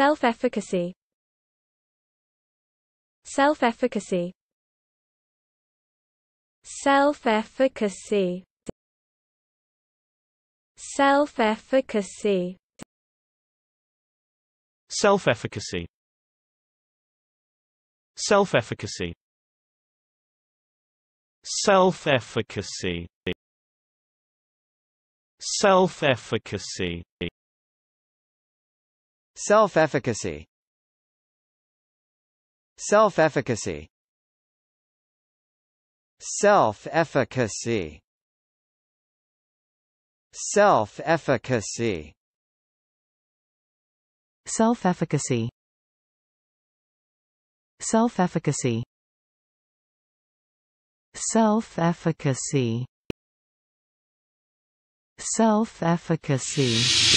Self-efficacy Self-efficacy Self-efficacy Self-efficacy Self-efficacy Self-efficacy Self-efficacy Self-efficacy Self-efficacy Self-efficacy Self-efficacy Self-efficacy Self-efficacy Self-efficacy Self-efficacy Self-efficacy